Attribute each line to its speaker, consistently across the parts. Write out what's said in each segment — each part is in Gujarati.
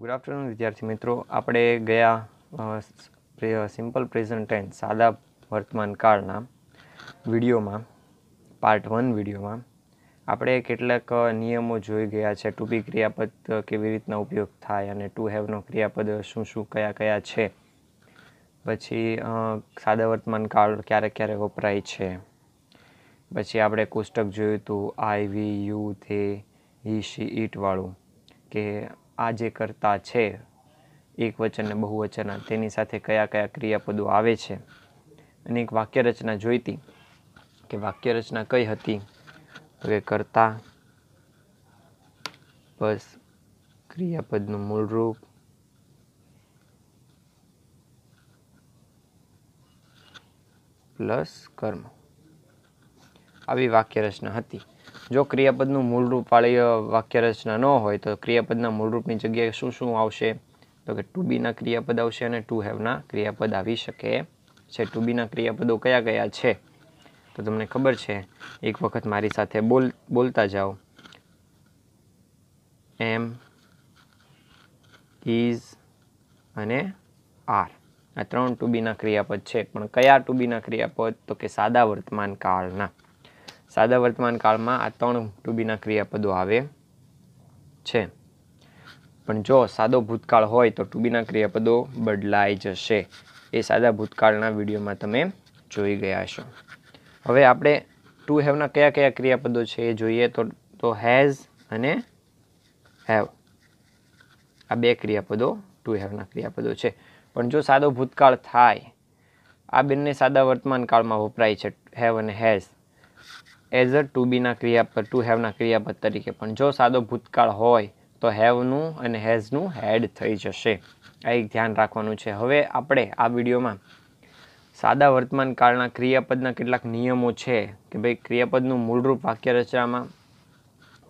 Speaker 1: ગુડ આફ્ટરનૂન વિદ્યાર્થી મિત્રો આપણે ગયા સિમ્પલ પ્રેઝન્ટ સાદા વર્તમાન કાળના વિડીયોમાં પાર્ટ વન વિડીયોમાં આપણે કેટલાક નિયમો જોઈ ગયા છે ટુ બી ક્રિયાપદ કેવી રીતના ઉપયોગ થાય અને ટુ હેવનો ક્રિયાપદ શું શું કયા કયા છે પછી સાદા વર્તમાન કાળ ક્યારે ક્યારે વપરાય છે પછી આપણે કોષ્ટક જોયું હતું આઈ વી યુ થે હી શી ઈટવાળું કે આ જે કરતા છે એક વચન અને બહુવચન તેની સાથે કયા કયા ક્રિયાપદો આવે છે અને એક વાક્ય રચના જોઈતી કે વાક્ય રચના કઈ હતી તો કે કરતા બસ ક્રિયાપદનું મૂળરૂપ પ્લસ કર્મ આવી વાક્ય રચના હતી જો ક્રિયાપદનું મૂળરૂપ વાળી વાક્ય રચના ન હોય તો ક્રિયાપદના મૂળરૂપની જગ્યાએ શું શું આવશે તો કે ટુ બીના ક્રિયાપદ આવશે અને ટુ હેવના ક્રિયાપદ આવી શકે છે ટુ બીના ક્રિયાપદો કયા કયા છે તો તમને ખબર છે એક વખત મારી સાથે બોલ બોલતા જાઓ એમ ઇઝ અને આર આ ત્રણ ટુબીના ક્રિયાપદ છે પણ કયા ટુબીના ક્રિયાપદ તો કે સાદા વર્તમાન કાળના સાદા વર્તમાન કાળમાં આ ત્રણ ટુ બીના ક્રિયાપદો આવે છે પણ જો સાદો ભૂતકાળ હોય તો ટુ બીના ક્રિયાપદો બદલાઈ જશે એ સાદા ભૂતકાળના વિડીયોમાં તમે જોઈ ગયા છો હવે આપણે ટુ હેવના કયા કયા ક્રિયાપદો છે એ જોઈએ તો તો હેઝ અને હેવ આ બે ક્રિયાપદો ટુ હેવના ક્રિયાપદો છે પણ જો સાદો ભૂતકાળ થાય આ બંને સાદા વર્તમાન કાળમાં વપરાય છે હેવ અને હેઝ એઝ અ ટુ બીના ક્રિયાપદ ટુ હેવના ક્રિયાપદ તરીકે પણ જો સાદો ભૂતકાળ હોય તો હેવનું અને હેઝનું હેડ થઈ જશે આ એક ધ્યાન રાખવાનું છે હવે આપણે આ વિડીયોમાં સાદા વર્તમાન કાળના ક્રિયાપદના કેટલાક નિયમો છે કે ભાઈ ક્રિયાપદનું મૂળરૂપ વાક્ય રચનામાં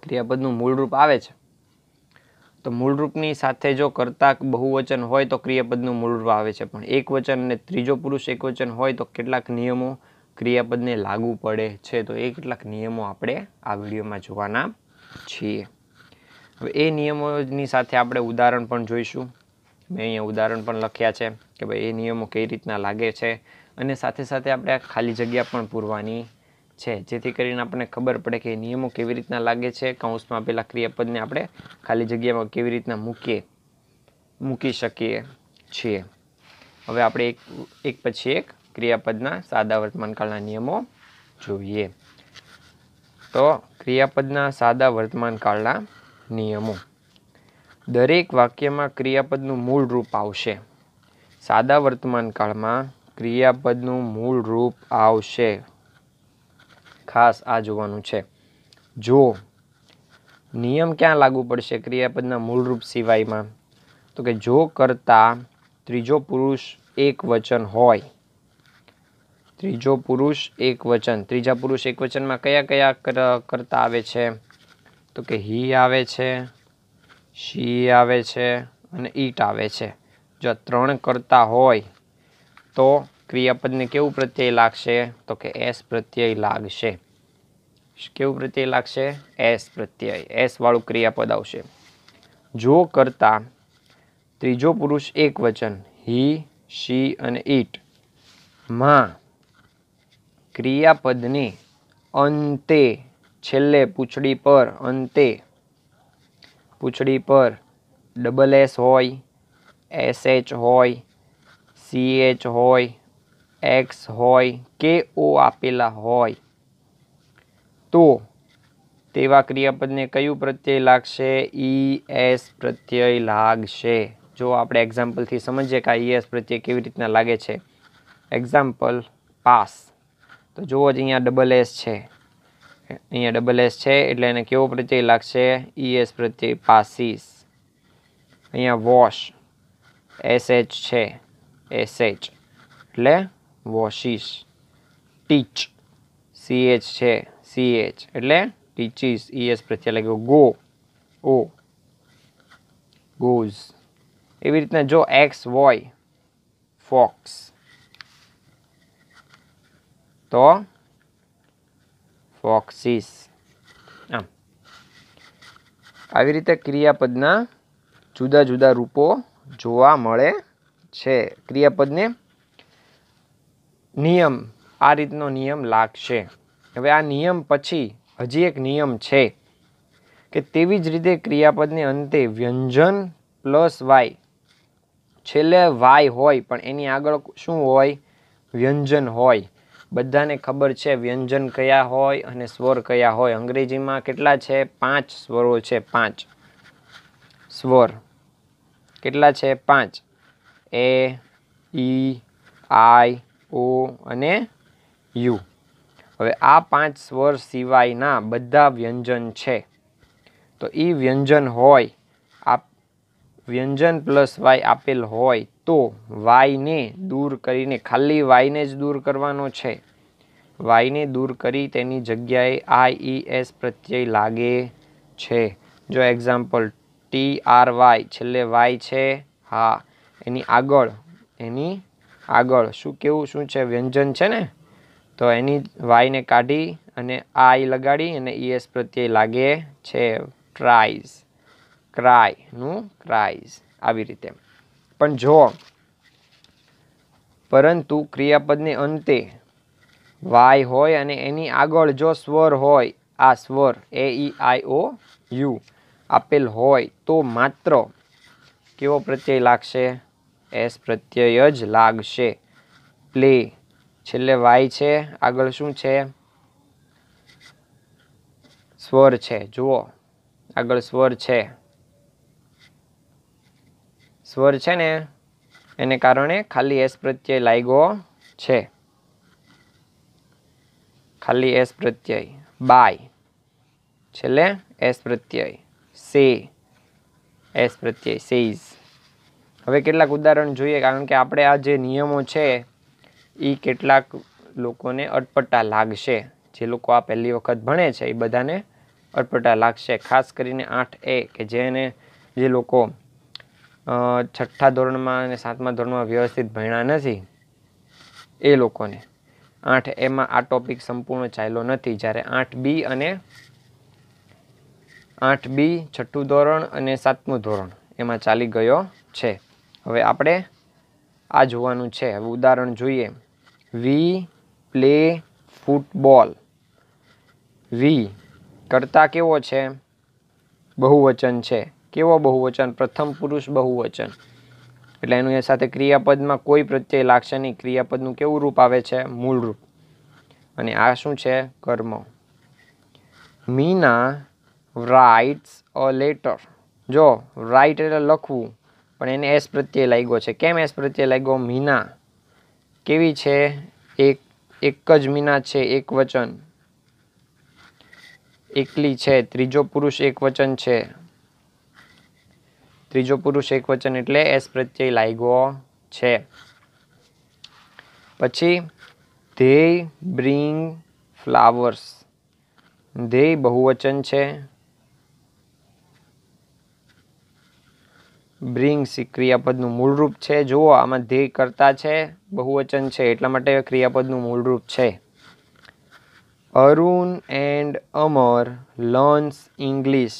Speaker 1: ક્રિયાપદનું મૂળરૂપ આવે છે તો મૂળરૂપની સાથે જો કરતા બહુવચન હોય તો ક્રિયાપદનું મૂળરૂપ આવે છે પણ એક વચન અને ત્રીજો પુરુષ એકવચન હોય તો કેટલાક નિયમો ક્રિયાપદને લાગુ પડે છે તો એ કેટલાક નિયમો આપણે આ વિડીયોમાં જોવાના છીએ હવે એ નિયમોની સાથે આપણે ઉદાહરણ પણ જોઈશું મેં અહીંયા ઉદાહરણ પણ લખ્યા છે કે ભાઈ એ નિયમો કઈ રીતના લાગે છે અને સાથે સાથે આપણે ખાલી જગ્યા પણ પૂરવાની છે જેથી કરીને આપણને ખબર પડે કે નિયમો કેવી રીતના લાગે છે કૌંસમાં પેલા ક્રિયાપદને આપણે ખાલી જગ્યામાં કેવી રીતના મૂકીએ મૂકી શકીએ છીએ હવે આપણે એક એક પછી એક ક્રિયાપદના સાદા વર્તમાનકાળના નિયમો જોઈએ તો ક્રિયાપદના સાદા વર્તમાનકાળના નિયમો દરેક વાક્યમાં ક્રિયાપદનું મૂળ રૂપ આવશે સાદા વર્તમાનકાળમાં ક્રિયાપદનું મૂળ રૂપ આવશે ખાસ આ જોવાનું છે જો નિયમ ક્યાં લાગુ પડશે ક્રિયાપદના મૂળરૂપ સિવાયમાં તો કે જો કરતા ત્રીજો પુરુષ એક વચન હોય ત્રીજો પુરુષ એક વચન ત્રીજા પુરુષ એક વચનમાં કયા કયા કરતા આવે છે તો કે હી આવે છે શી આવે છે અને ઈટ આવે છે જો ત્રણ કરતા હોય તો ક્રિયાપદને કેવું પ્રત્યય લાગશે તો કે એસ પ્રત્યય લાગશે કેવું પ્રત્યય લાગશે એસ પ્રત્યય એસવાળું ક્રિયાપદ આવશે જો કરતા ત્રીજો પુરુષ એક વચન હી શી અને ઈટ માં ક્રિયાપદને અંતે છેલ્લે પૂંછડી પર અંતે પૂંછડી પર ડબલ એસ હોય એસ એચ હોય સી એચ હોય એક્સ હોય કે ઓ આપેલા હોય તો તેવા ક્રિયાપદને કયું પ્રત્યય લાગશે ઈ e એસ પ્રત્યય લાગશે જો આપણે એક્ઝામ્પલથી સમજીએ કે આ ઈ e એસ પ્રત્યય કેવી રીતના લાગે છે એક્ઝામ્પલ પાસ તો જુઓ જ અહીંયા ડબલ એસ છે અહીંયા ડબલ એસ છે એટલે એને કેવો પ્રત્યય લાગશે ઈએસ e પ્રત્યય પાસીસ અહીંયા વોશ એસએચ છે એસએચ એટલે વોશીસ ટીચ સીએચ છે સીએચ એટલે ટીચીસ ઈએસ e પ્રત્યય લાગ્યો ગો ઓ ગોઝ એવી રીતના જો એક્સ વોય ફોક્સ તો ફોક્સિસ આમ આવી રીતે ક્રિયાપદના જુદા જુદા રૂપો જોવા મળે છે ક્રિયાપદને નિયમ આ રીતનો નિયમ લાગશે હવે આ નિયમ પછી હજી એક નિયમ છે કે તેવી જ રીતે ક્રિયાપદને અંતે વ્યંજન પ્લસ વાય છેલ્લે વાય હોય પણ એની આગળ શું હોય વ્યંજન હોય બધાને ખબર છે વ્યંજન કયા હોય અને સ્વર કયા હોય અંગ્રેજીમાં કેટલા છે પાંચ સ્વરો છે પાંચ સ્વર કેટલા છે પાંચ એ ઈ આઈ ઓ અને યુ હવે આ પાંચ સ્વર સિવાયના બધા વ્યંજન છે તો એ વ્યંજન હોય આપ વ્યંજન પ્લસ વાય આપેલ હોય તો વાયને દૂર કરીને ખાલી વાયને જ દૂર કરવાનો છે વાયને દૂર કરી તેની જગ્યાએ આઈ એસ પ્રત્યય લાગે છે જો એક્ઝામ્પલ ટી આર વાય છેલ્લે વાય છે હા એની આગળ એની આગળ શું કેવું શું છે વ્યંજન છે ને તો એની વાયને કાઢી અને આઈ લગાડી અને ઈએસ પ્રત્યય લાગે છે ટ્રાઇઝ ક્રાયનું ક્રાઇઝ આવી રીતે પણ જો પરંતુ ક્રિયાપદને અંતે વાય હોય અને એની આગળ જો સ્વર હોય આ સ્વર એ ઈ આઈ ઓ યુ આપેલ હોય તો માત્ર કેવો પ્રત્યય લાગશે એસ પ્રત્યય જ લાગશે પ્લે છેલ્લે વાય છે આગળ શું છે સ્વર છે જુઓ આગળ સ્વર છે સ્વર છે ને એને કારણે ખાલી એસ પ્રત્યય લાગ્યો છે ખાલી એસ પ્રત્યય બાય છેલ્લે એસ પ્રત્યય સે એસ પ્રત્યય સેઝ હવે કેટલાક ઉદાહરણ જોઈએ કારણ કે આપણે આ જે નિયમો છે એ કેટલાક લોકોને અટપટા લાગશે જે લોકો આ પહેલી વખત ભણે છે એ બધાને અટપટા લાગશે ખાસ કરીને આઠ એ કે જેને જે લોકો છઠ્ઠા ધોરણમાં અને સાતમા ધોરણમાં વ્યવસ્થિત ભણ્યા નથી એ લોકોને આઠ એમાં આ ટોપિક સંપૂર્ણ ચાલ્યો નથી જ્યારે આઠ બી અને આઠ બી છઠ્ઠું ધોરણ અને સાતમું ધોરણ એમાં ચાલી ગયો છે હવે આપણે આ જોવાનું છે હવે ઉદાહરણ જોઈએ વી પ્લે ફૂટબોલ વી કરતા કેવો છે બહુવચન છે કેવો બહુવચન પ્રથમ પુરુષ બહુવચન એટલે એનું એ સાથે ક્રિયાપદમાં કોઈ પ્રત્યય લાગશે નહીં ક્રિયાપદનું કેવું રૂપ આવે છે મૂળ રૂપ અને આ શું છે કર્મ મીના રાઇટ્સ અ લેટર જો રાઇટ એટલે લખવું પણ એને એસ પ્રત્યે લાગ્યો છે કેમ એસ પ્રત્યે લાગ્યો મીના કેવી છે એક એક જ મીના છે એક વચન એકલી છે ત્રીજો પુરુષ એક વચન છે ત્રીજો પુરુષ એકવચન એટલે એસ પ્રત્યય લાગ્યો છે પછી ધે બ્રિંગ ફ્લાવર્સ ધે બહુવચન છે બ્રિંગ્સ ક્રિયાપદનું મૂળરૂપ છે જુઓ આમાં ધ્યેય કરતા છે બહુવચન છે એટલા માટે ક્રિયાપદનું મૂળરૂપ છે Arun and Amar learns English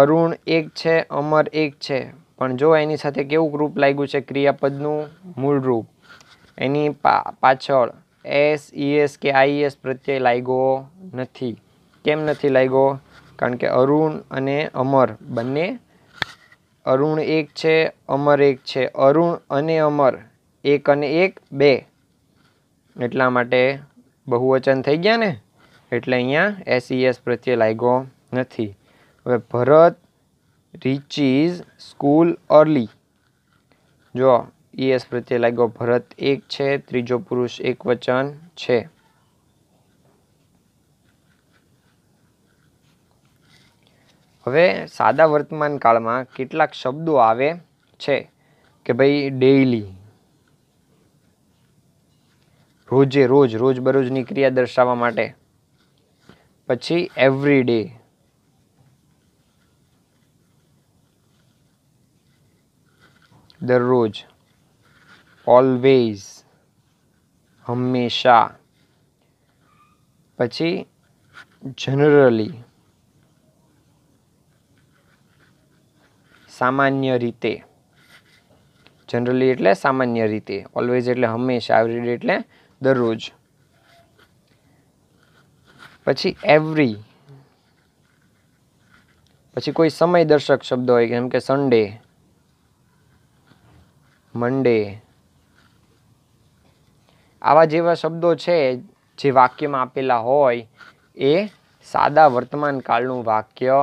Speaker 1: Arun એક છે અમર એક છે પણ જો એની સાથે કેવું રૂપ લાગ્યું છે ક્રિયાપદનું મૂળ રૂપ એની પાછળ એસ ઈએસ e, કે આઈએસ પ્રત્યે લાગ્યો નથી કેમ નથી લાગ્યો કારણ કે અરુણ અને અમર બંને અરુણ એક છે અમર એક છે અરુણ અને અમર એક અને એક બે એટલા માટે બહુવચન થઈ ગયા ને એટલે અહીંયા એસઈએસ e, પ્રત્યે લાગ્યો નથી હવે ભરત રિચીઝ સ્કૂલ અર્લી જો ઈએસ પ્રત્યે લાગ્યો ભરત એક છે ત્રીજો પુરુષ એક વચન છે હવે સાદા વર્તમાન કાળમાં કેટલાક શબ્દો આવે છે કે ભાઈ ડેઈલી રોજે રોજ રોજબરોજની ક્રિયા દર્શાવવા માટે પછી એવરી ડે द रोज ऑलवेज हमेशा પછી ജനറലി સામાન્ય રીતે ജനറലി એટલે સામાન્ય રીતે ஆல்वेज એટલે હંમેશા एवरीડે એટલે દરરોજ પછી एवरी પછી કોઈ સમય દર્શક શબ્દો હોય કે એમ કે Sunday મંડે આવા જેવા શબ્દો છે જે વાક્યમાં આપેલા હોય એ સાદા વર્તમાન કાળનું વાક્ય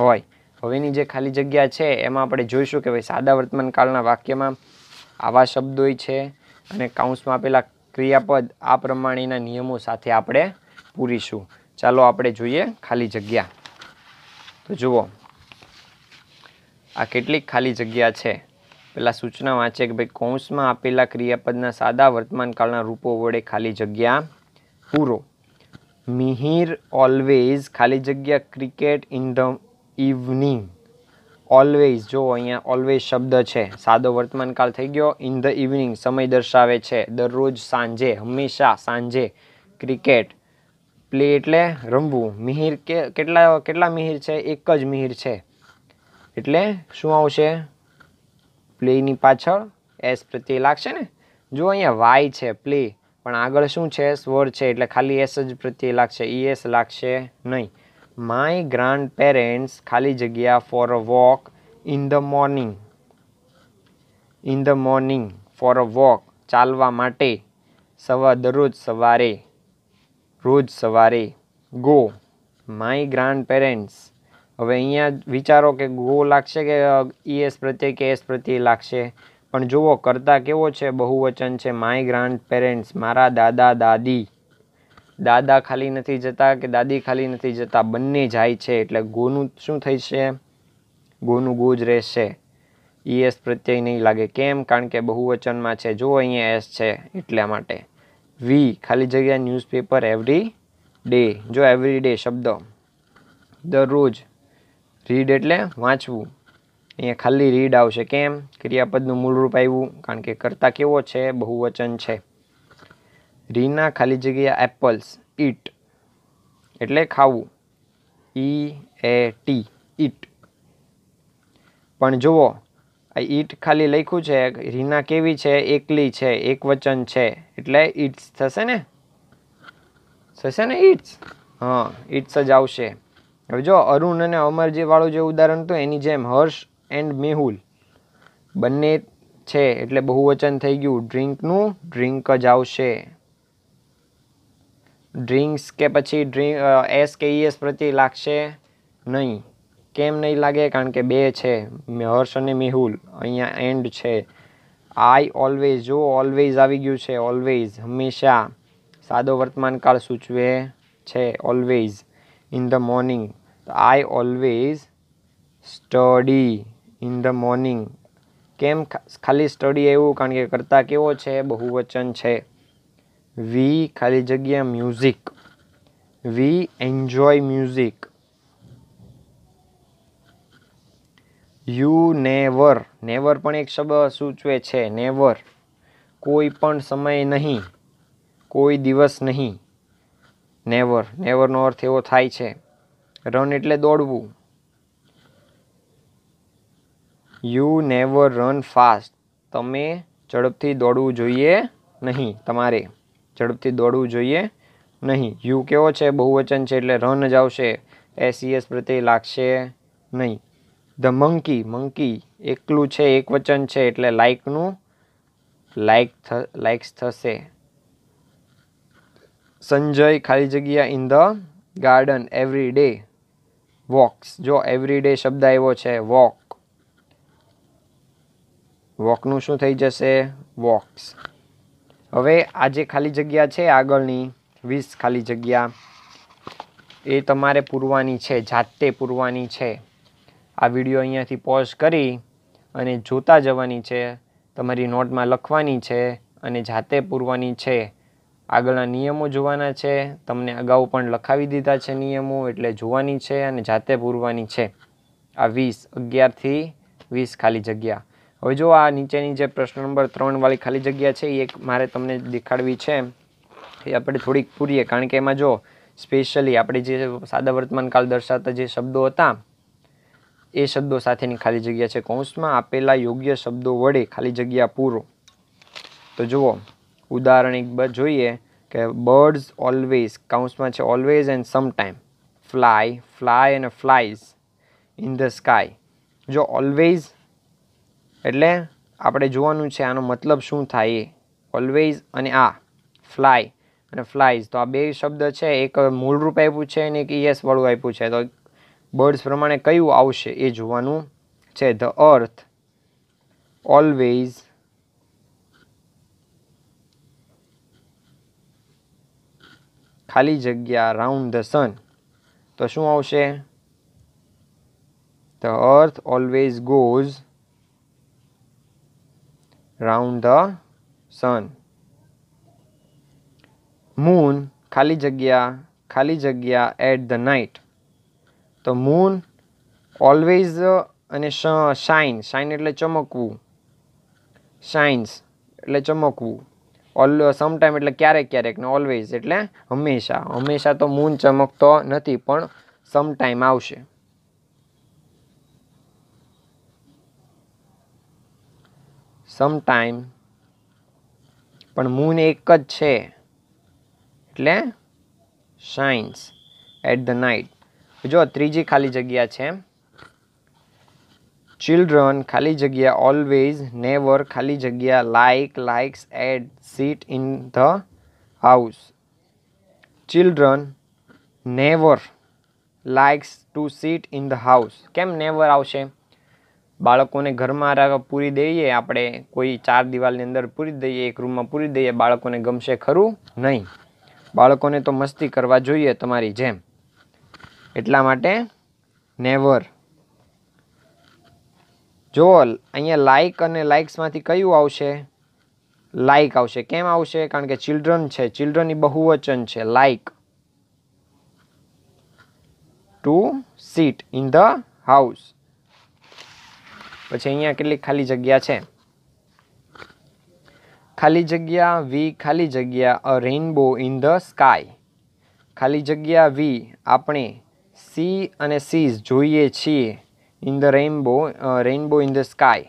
Speaker 1: હોય હવેની જે ખાલી જગ્યા છે એમાં આપણે જોઈશું કે ભાઈ સાદા વર્તમાન કાળના વાક્યમાં આવા શબ્દોય છે અને કાઉન્સમાં આપેલા ક્રિયાપદ આ પ્રમાણેના નિયમો સાથે આપણે પૂરીશું ચાલો આપણે જોઈએ ખાલી જગ્યા તો જુઓ આ કેટલીક ખાલી જગ્યા છે પહેલાં સૂચના વાંચે કે ભાઈ કૌંસમાં આપેલા ક્રિયાપદના સાદા વર્તમાનકાળના રૂપો વડે ખાલી જગ્યા પૂરો મિહિર ઓલવેઝ ખાલી જગ્યા cricket in the evening always જો અહીંયા ઓલવેઝ શબ્દ છે સાદો વર્તમાનકાળ થઈ ગયો ઇન ધ ઇવનિંગ સમય દર્શાવે છે દરરોજ સાંજે હંમેશા સાંજે ક્રિકેટ પ્લે એટલે રમવું મિહિર કે કેટલા કેટલા મિહિર છે એક જ મિહિર છે એટલે શું આવશે પ્લેની પાછળ એસ પ્રત્યય લાગશે ને જો અહીંયા વાય છે પ્લે પણ આગળ શું છે સ્વર છે એટલે ખાલી એસ જ પ્રત્યય લાગશે ઈ e એસ લાગશે નહીં માય ગ્રાન્ડ પેરેન્ટ્સ ખાલી જગ્યા for a walk in the morning in the morning for a walk ચાલવા માટે સવા દરરોજ સવારે રોજ સવારે ગો માય ગ્રાન્ડ પેરેન્ટ્સ હવે અહીંયા વિચારો કે ગો લાગશે કે ઈએસ પ્રત્યે કે એસ પ્રત્યે લાગશે પણ જુઓ કરતા કેવો છે બહુવચન છે માય ગ્રાન્ડ પેરેન્ટ્સ મારા દાદા દાદી દાદા ખાલી નથી જતા કે દાદી ખાલી નથી જતા બંને જાય છે એટલે ગોનું શું થઈ ગોનું ગો જ રહેશે એસ પ્રત્યય નહીં લાગે કેમ કારણ કે બહુવચનમાં છે જુઓ અહીંયા એસ છે એટલા માટે વી ખાલી જગ્યા ન્યૂઝપેપર એવરી ડે જો એવરી ડે શબ્દ દરરોજ રીડ એટલે વાંચવું અહીંયા ખાલી રીડ આવશે કેમ ક્રિયાપદનું મૂળરૂપ આવ્યું કારણ કે કરતા કેવો છે બહુવચન છે રીના ખાલી જગ્યા એપલ્સ ઈટ એટલે ખાવું ઈ એ ટી ઈટ પણ જુઓ આ ઈટ ખાલી લખ્યું છે રીના કેવી છે એકલી છે એક વચન છે એટલે ઈટ્સ થશે ને થશે ને ઈટ્સ હા ઈટ્સ જ આવશે હવે જો અરુણ અને અમરજીવાળું જે ઉદાહરણ હતું એની જેમ હર્ષ એન્ડ મેહુલ બંને છે એટલે બહુવચન થઈ ગયું ડ્રિંકનું ડ્રિંક જ આવશે ડ્રિંક્સ કે પછી ડ્રિંક એસ કે ઈએસ પ્રત્યે લાગશે નહીં કેમ નહીં લાગે કારણ કે બે છે હર્ષ અને મેહુલ અહીંયા એન્ડ છે આઈ ઓલવેઝ જો ઓલવેઝ આવી ગયું છે ઓલવેઝ હંમેશા સાદો વર્તમાનકાળ સૂચવે છે always in the morning I always study in the morning કેમ ખાલી સ્ટડી એવું કારણ કે કરતા કેવો છે બહુવચન છે વી ખાલી જગ્યા music we enjoy music you never never પણ એક શબ્દ સૂચવે છે નેવર કોઈ પણ સમય નહીં કોઈ દિવસ નહીં નેવર નેવરનો અર્થ એવો થાય છે રન એટલે દોડવું યુ નેવર રન ફાસ્ટ તમે ઝડપથી દોડવું જોઈએ નહીં તમારે ઝડપથી દોડવું જોઈએ નહીં યુ કેવો છે બહુવચન છે એટલે રન જ આવશે એસીએસ e પ્રત્યે લાગશે નહીં ધ મંકી મંકી એકલું છે એક વચન છે એટલે લાઇકનું લાઇક લાઇક્સ થશે સંજય ખાલી જગ્યા in the garden every day walks જો એવરી ડે શબ્દ આવ્યો છે વોક વોકનું શું થઈ જશે વોક્સ હવે આજે ખાલી જગ્યા છે આગળની વીસ ખાલી જગ્યા એ તમારે પૂરવાની છે જાતે પૂરવાની છે આ વિડીયો અહીંયાથી પોઝ કરી અને જોતા જવાની છે તમારી નોટમાં લખવાની છે અને જાતે પૂરવાની છે આગળના નિયમો જોવાના છે તમને અગાઉ પણ લખાવી દીધા છે નિયમો એટલે જોવાની છે અને જાતે પૂરવાની છે આ વીસ અગિયારથી વીસ ખાલી જગ્યા હવે જો આ નીચેની જે પ્રશ્ન નંબર ત્રણવાળી ખાલી જગ્યા છે એ મારે તમને દેખાડવી છે એ આપણે થોડીક પૂરીએ કારણ કે એમાં જો સ્પેશિયલી આપણે જે સાદા વર્તમાન વર્તમાનકાળ દર્શાવતા જે શબ્દો હતા એ શબ્દો સાથેની ખાલી જગ્યા છે કૌંસમાં આપેલા યોગ્ય શબ્દો વડે ખાલી જગ્યા પૂરો તો જુઓ ઉદાહરણ એક જોઈએ કે બર્ડ્સ ઓલવેઝ કાઉન્સમાં છે always and sometime fly fly and flies in the sky જો ઓલવેઝ એટલે આપણે જોવાનું છે આનો મતલબ શું થાય એ ઓલવેઝ અને આ ફ્લાય અને ફ્લાઇઝ તો આ બે શબ્દ છે એક મૂળરૂપ આપ્યું છે અને એક ઈએસવાળું આપ્યું છે તો બર્ડ્સ પ્રમાણે કયું આવશે એ જોવાનું છે ધ અર્થ ઓલવેઝ ખાલી જગ્યા રાઉન્ડ ધ સન તો શું આવશે the earth always goes round the sun moon ખાલી જગ્યા ખાલી જગ્યા એટ ધ નાઇટ તો મૂન ઓલવેઝ અને શાઇન શાઇન એટલે ચમકવું શાઇન્સ એટલે ચમકવું ઓલ સમટાઈમ એટલે ક્યારેક ક્યારેક ને ઓલવેઝ એટલે હંમેશા હંમેશા તો મૂન ચમકતો નથી પણ સમટાઈમ આવશે સમટાઈમ પણ મૂન એક જ છે એટલે શાઇન્સ એટ ધ નાઇટ જો ત્રીજી ખાલી જગ્યા છે એમ ચિલ્ડ્રન ખાલી જગ્યા ઓલવેઝ નેવર ખાલી જગ્યા લાઇક લાઇક્સ એડ sit in the house children never likes to sit in the house કેમ નેવર આવશે બાળકોને ઘરમાં પૂરી દઈએ આપણે કોઈ ચાર દિવાલની અંદર પૂરી દઈએ એક રૂમમાં પૂરી દઈએ બાળકોને ગમશે ખરું નહીં બાળકોને તો મસ્તી કરવા જોઈએ તમારી જેમ એટલા માટે નેવર જુઓ અહીંયા લાઇક અને લાઇક્સમાંથી કયું આવશે લાઇક આવશે કેમ આવશે કારણ કે ચિલ્ડ્રન છે ચિલ્ડ્રન એ બહુવચન છે like to sit in the house પછી અહીંયા કેટલીક ખાલી જગ્યા છે ખાલી જગ્યા વી ખાલી જગ્યા a rainbow in the sky ખાલી જગ્યા વી આપણે સી અને સીઝ જોઈએ છીએ in the rainbow rainbow in the sky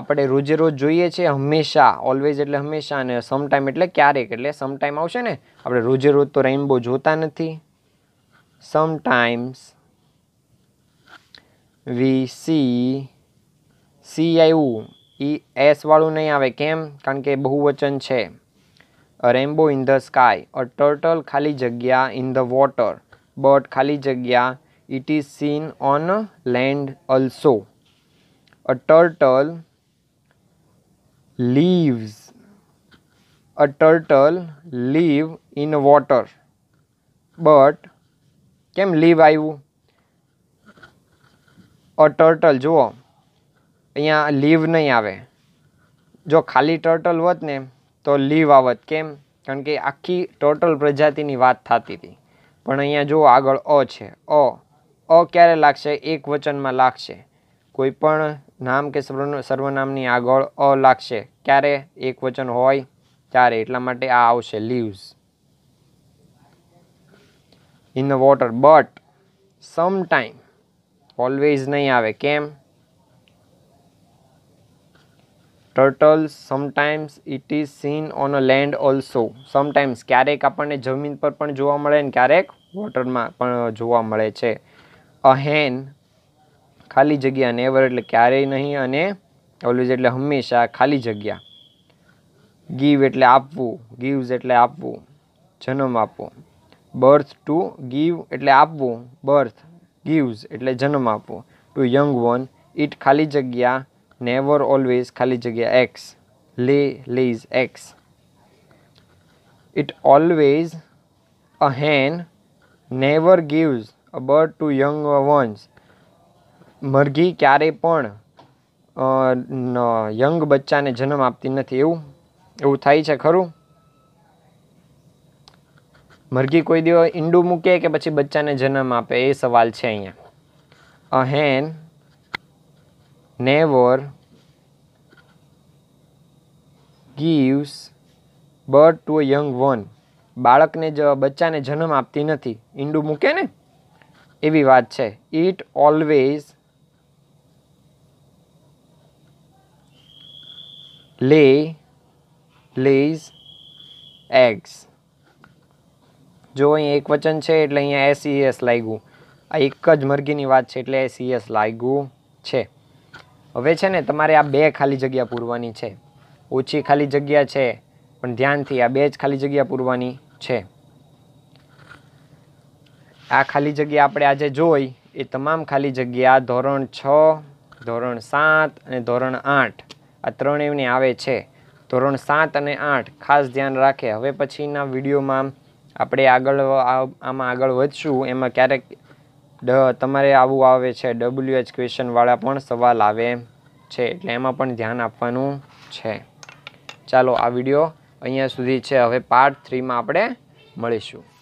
Speaker 1: આપણે રોજે રોજ જોઈએ છે હંમેશા ઓલવેઝ એટલે હંમેશા અને સમટાઈમ એટલે ક્યારેક એટલે સમટાઈમ આવશે ને આપણે રોજે રોજ તો રેઇનબો જોતા નથી સમટાઈમ્સ વી સી સી આવ્યું ઈ એસવાળું નહીં આવે કેમ કારણ કે બહુવચન છે a rainbow in the sky a turtle ખાલી જગ્યા ઇન ધ વોટર બટ ખાલી જગ્યા it is seen on land also a turtle lives a turtle live in water but કેમ લીવ આવ્યું અ ટર્ટલ જુઓ અહીંયા લીવ નહીં આવે જો ખાલી ટર્ટલ હોત ને તો લીવ આવત કેમ કારણ કે આખી ટર્ટલ પ્રજાતિની વાત થતી હતી પણ અહીંયા જુઓ આગળ અ છે અ અ ક્યારે લાગશે એક વચનમાં લાગશે કોઈ પણ નામ કે સર્વનામની આગળ અ લાગશે ક્યારે એક વચન હોય ત્યારે એટલા માટે આ આવશે lives in the water but sometime always નહીં આવે કેમ turtles sometimes it is seen on a land also sometimes ક્યારેક આપણને જમીન પર પણ જોવા મળે ને ક્યારેક વોટરમાં પણ જોવા મળે છે અહેન ખાલી જગ્યા નેવર એટલે ક્યારેય નહીં અને ઓલવેઝ એટલે હંમેશા ખાલી જગ્યા ગીવ એટલે આપવું ગીવ્સ એટલે આપવું જન્મ આપવો બર્થ ટુ ગીવ એટલે આપવું બર્થ ગીવ્સ એટલે જન્મ આપવો ટુ યંગ વન ઇટ ખાલી જગ્યા નેવર ઓલવેઝ ખાલી જગ્યા eggs lay lays eggs it always a hen never gives birth to young ones મરઘી ક્યારેય પણ યંગ બચ્ચાને જન્મ આપતી નથી એવું એવું થાય છે ખરું મરઘી કોઈ દિવસ ઈંડું મૂકે કે પછી બચ્ચાને જન્મ આપે એ સવાલ છે અહીંયા a hen never gives birth to a young one બાળકને જ બચ્ચાને જન્મ આપતી નથી ઈંડું મૂકે ને એવી વાત છે it always lay lays eggs જો અહીં એક વચન છે એટલે અહીંયા એસઈએસ e લાગ્યું આ એક જ મરઘીની વાત છે એટલે એસઈએસ e લાગ્યું છે હવે છે ને તમારે આ બે ખાલી જગ્યા પૂરવાની છે ઓછી ખાલી જગ્યા છે પણ ધ્યાનથી આ બે જ ખાલી જગ્યા પૂરવાની છે આ ખાલી જગ્યા આપણે આજે જોઈ એ તમામ ખાલી જગ્યા ધોરણ છ ધોરણ સાત અને ધોરણ આઠ આ ત્રણેયની આવે છે ધોરણ સાત અને આઠ ખાસ ધ્યાન રાખે હવે પછીના વિડીયોમાં આપણે આગળ આમાં આગળ વધશું એમાં ક્યારેક ડ તમારે આવું આવે છે ડબલ્યુ એચ ક્વેશ્ચનવાળા પણ સવાલ આવે છે એટલે એમાં પણ ધ્યાન આપવાનું છે ચાલો આ વિડીયો અહીંયા સુધી છે હવે પાર્ટ થ્રીમાં આપણે મળીશું